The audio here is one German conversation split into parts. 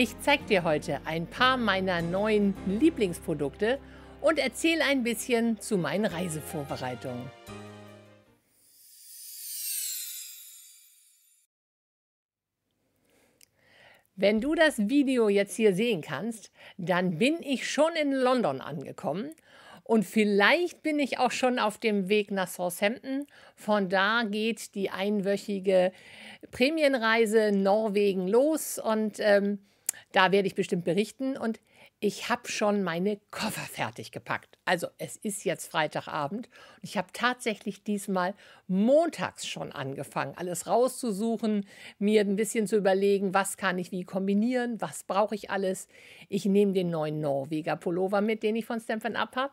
Ich zeige dir heute ein paar meiner neuen Lieblingsprodukte und erzähle ein bisschen zu meinen Reisevorbereitungen. Wenn du das Video jetzt hier sehen kannst, dann bin ich schon in London angekommen und vielleicht bin ich auch schon auf dem Weg nach Southampton. Von da geht die einwöchige Prämienreise Norwegen los und ähm, da werde ich bestimmt berichten und ich habe schon meine Koffer fertig gepackt. Also es ist jetzt Freitagabend und ich habe tatsächlich diesmal montags schon angefangen, alles rauszusuchen, mir ein bisschen zu überlegen, was kann ich wie kombinieren, was brauche ich alles. Ich nehme den neuen Norweger Pullover mit, den ich von Stampin' Up habe.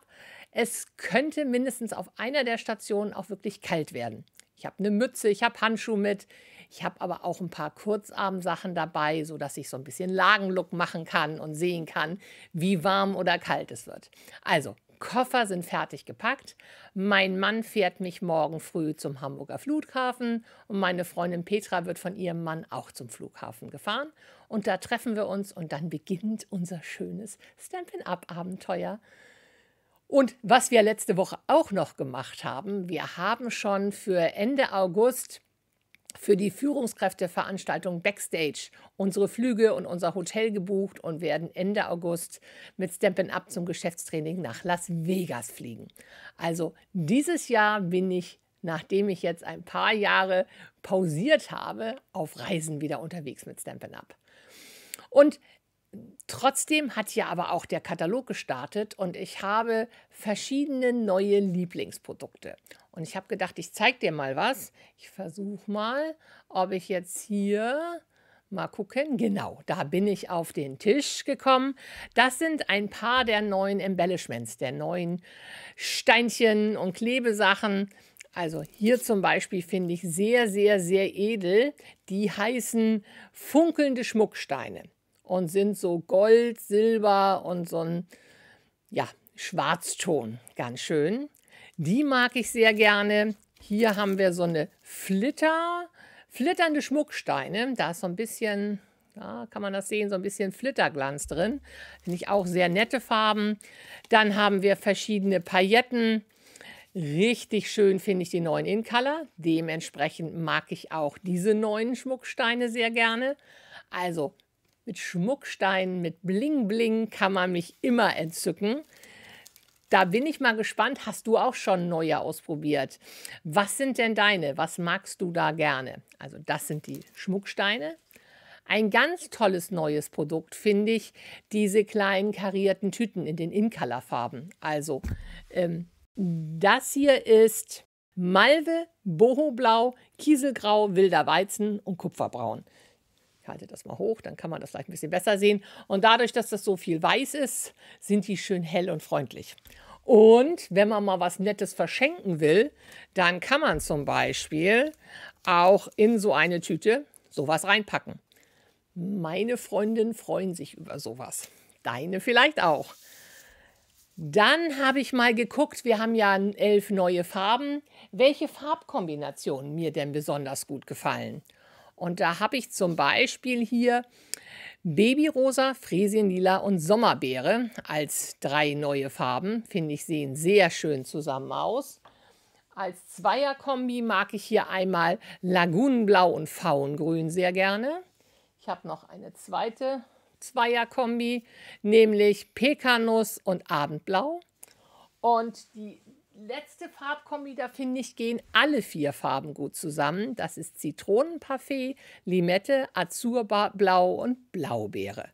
Es könnte mindestens auf einer der Stationen auch wirklich kalt werden. Ich habe eine Mütze, ich habe Handschuhe mit, ich habe aber auch ein paar Kurzarmsachen dabei, sodass ich so ein bisschen Lagenlook machen kann und sehen kann, wie warm oder kalt es wird. Also, Koffer sind fertig gepackt. Mein Mann fährt mich morgen früh zum Hamburger Flughafen und meine Freundin Petra wird von ihrem Mann auch zum Flughafen gefahren. Und da treffen wir uns und dann beginnt unser schönes Stampin'-Up-Abenteuer. Und was wir letzte Woche auch noch gemacht haben, wir haben schon für Ende August für die Führungskräfteveranstaltung Backstage unsere Flüge und unser Hotel gebucht und werden Ende August mit Stampin' Up zum Geschäftstraining nach Las Vegas fliegen. Also dieses Jahr bin ich, nachdem ich jetzt ein paar Jahre pausiert habe, auf Reisen wieder unterwegs mit Stampin' Up. Und Trotzdem hat ja aber auch der Katalog gestartet und ich habe verschiedene neue Lieblingsprodukte. Und ich habe gedacht, ich zeige dir mal was. Ich versuche mal, ob ich jetzt hier mal gucken. Genau, da bin ich auf den Tisch gekommen. Das sind ein paar der neuen Embellishments, der neuen Steinchen und Klebesachen. Also hier zum Beispiel finde ich sehr, sehr, sehr edel. Die heißen funkelnde Schmucksteine und sind so Gold, Silber und so ein ja, Schwarzton. Ganz schön. Die mag ich sehr gerne. Hier haben wir so eine Flitter, flitternde Schmucksteine. Da ist so ein bisschen, ja, kann man das sehen, so ein bisschen Flitterglanz drin. Finde ich auch sehr nette Farben. Dann haben wir verschiedene Pailletten. Richtig schön finde ich die neuen In-Color. Dementsprechend mag ich auch diese neuen Schmucksteine sehr gerne. Also mit Schmucksteinen, mit Bling-Bling kann man mich immer entzücken. Da bin ich mal gespannt, hast du auch schon neue ausprobiert? Was sind denn deine? Was magst du da gerne? Also das sind die Schmucksteine. Ein ganz tolles neues Produkt finde ich diese kleinen karierten Tüten in den in color farben Also ähm, das hier ist Malve, Boho Blau, Kieselgrau, Wilder Weizen und Kupferbraun halte das mal hoch, dann kann man das vielleicht ein bisschen besser sehen. Und dadurch, dass das so viel weiß ist, sind die schön hell und freundlich. Und wenn man mal was Nettes verschenken will, dann kann man zum Beispiel auch in so eine Tüte sowas reinpacken. Meine Freundinnen freuen sich über sowas. Deine vielleicht auch. Dann habe ich mal geguckt, wir haben ja elf neue Farben, welche Farbkombinationen mir denn besonders gut gefallen. Und da habe ich zum Beispiel hier Babyrosa, Fresienlila und Sommerbeere als drei neue Farben. Finde ich, sehen sehr schön zusammen aus. Als Zweierkombi mag ich hier einmal Lagunenblau und Faungrün sehr gerne. Ich habe noch eine zweite Zweierkombi, nämlich Pekanuss und Abendblau. Und die letzte Farbkombi, da finde ich, gehen alle vier Farben gut zusammen. Das ist Zitronenparfait, Limette, Azurblau und Blaubeere.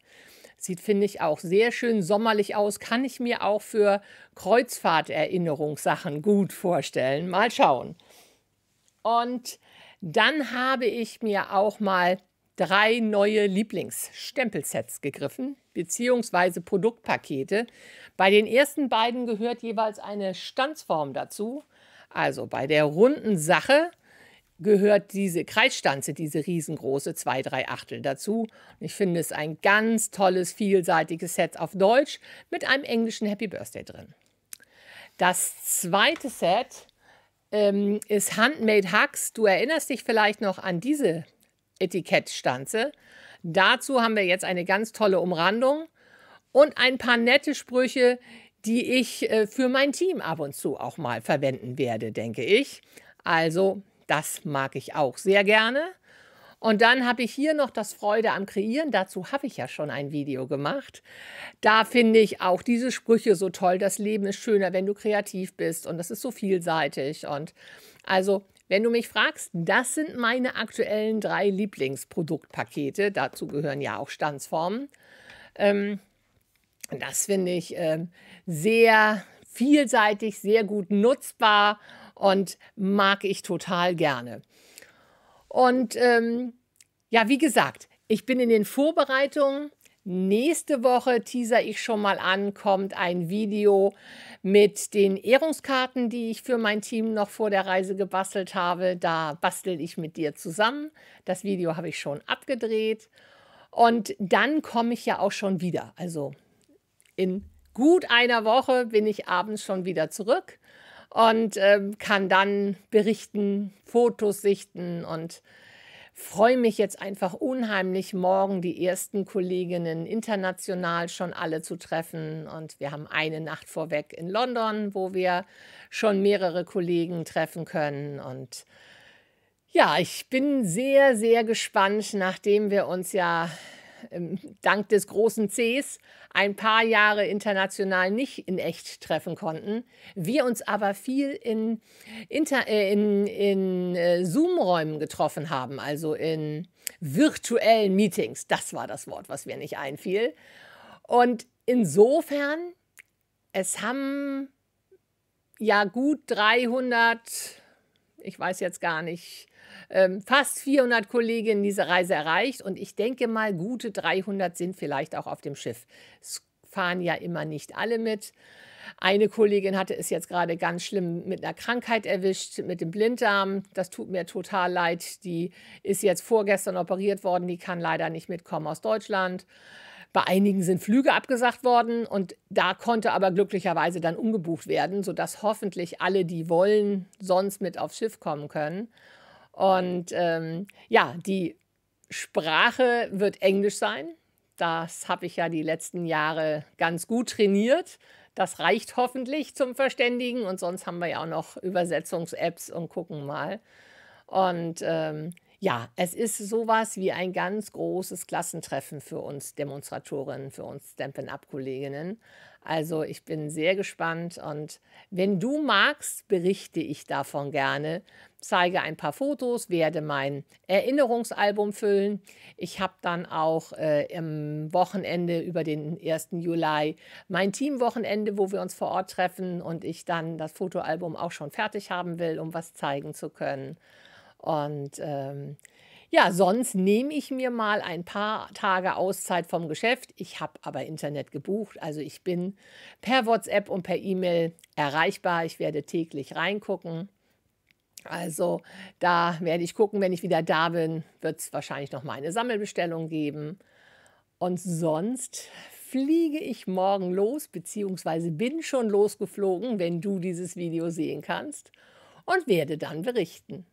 Sieht, finde ich, auch sehr schön sommerlich aus. Kann ich mir auch für Kreuzfahrterinnerungssachen gut vorstellen. Mal schauen. Und dann habe ich mir auch mal drei neue Lieblingsstempelsets gegriffen, beziehungsweise Produktpakete. Bei den ersten beiden gehört jeweils eine Stanzform dazu. Also bei der runden Sache gehört diese Kreisstanze, diese riesengroße 2 3 Achtel dazu. Und ich finde es ein ganz tolles, vielseitiges Set auf Deutsch mit einem englischen Happy Birthday drin. Das zweite Set ähm, ist Handmade Hugs. Du erinnerst dich vielleicht noch an diese Etikettstanze. Dazu haben wir jetzt eine ganz tolle Umrandung und ein paar nette Sprüche, die ich äh, für mein Team ab und zu auch mal verwenden werde, denke ich. Also, das mag ich auch sehr gerne. Und dann habe ich hier noch das Freude am Kreieren. Dazu habe ich ja schon ein Video gemacht. Da finde ich auch diese Sprüche so toll. Das Leben ist schöner, wenn du kreativ bist. Und das ist so vielseitig. Und also wenn du mich fragst, das sind meine aktuellen drei Lieblingsproduktpakete. Dazu gehören ja auch Standsformen. Ähm, das finde ich äh, sehr vielseitig, sehr gut nutzbar und mag ich total gerne. Und ähm, ja, wie gesagt, ich bin in den Vorbereitungen Nächste Woche teaser ich schon mal an, kommt ein Video mit den Ehrungskarten, die ich für mein Team noch vor der Reise gebastelt habe. Da bastel ich mit dir zusammen. Das Video habe ich schon abgedreht. Und dann komme ich ja auch schon wieder. Also in gut einer Woche bin ich abends schon wieder zurück und äh, kann dann berichten, Fotos sichten und freue mich jetzt einfach unheimlich, morgen die ersten Kolleginnen international schon alle zu treffen. Und wir haben eine Nacht vorweg in London, wo wir schon mehrere Kollegen treffen können. Und ja, ich bin sehr, sehr gespannt, nachdem wir uns ja dank des großen Cs ein paar Jahre international nicht in echt treffen konnten, wir uns aber viel in, Inter äh, in, in äh, Zoom-Räumen getroffen haben, also in virtuellen Meetings. Das war das Wort, was mir nicht einfiel. Und insofern, es haben ja gut 300 ich weiß jetzt gar nicht, ähm, fast 400 Kolleginnen diese Reise erreicht und ich denke mal, gute 300 sind vielleicht auch auf dem Schiff. Es fahren ja immer nicht alle mit. Eine Kollegin hatte es jetzt gerade ganz schlimm mit einer Krankheit erwischt, mit dem Blinddarm. Das tut mir total leid. Die ist jetzt vorgestern operiert worden. Die kann leider nicht mitkommen aus Deutschland. Bei einigen sind Flüge abgesagt worden und da konnte aber glücklicherweise dann umgebucht werden, sodass hoffentlich alle, die wollen, sonst mit aufs Schiff kommen können. Und ähm, ja, die Sprache wird Englisch sein. Das habe ich ja die letzten Jahre ganz gut trainiert. Das reicht hoffentlich zum Verständigen und sonst haben wir ja auch noch Übersetzungs-Apps und gucken mal. Und ähm, ja, es ist sowas wie ein ganz großes Klassentreffen für uns Demonstratorinnen, für uns Stampin'-Up-Kolleginnen. Also ich bin sehr gespannt und wenn du magst, berichte ich davon gerne, zeige ein paar Fotos, werde mein Erinnerungsalbum füllen. Ich habe dann auch äh, im Wochenende über den 1. Juli mein Teamwochenende, wo wir uns vor Ort treffen und ich dann das Fotoalbum auch schon fertig haben will, um was zeigen zu können. Und ähm, ja, sonst nehme ich mir mal ein paar Tage Auszeit vom Geschäft. Ich habe aber Internet gebucht. Also ich bin per WhatsApp und per E-Mail erreichbar. Ich werde täglich reingucken. Also da werde ich gucken, wenn ich wieder da bin, wird es wahrscheinlich noch mal eine Sammelbestellung geben. Und sonst fliege ich morgen los, beziehungsweise bin schon losgeflogen, wenn du dieses Video sehen kannst, und werde dann berichten.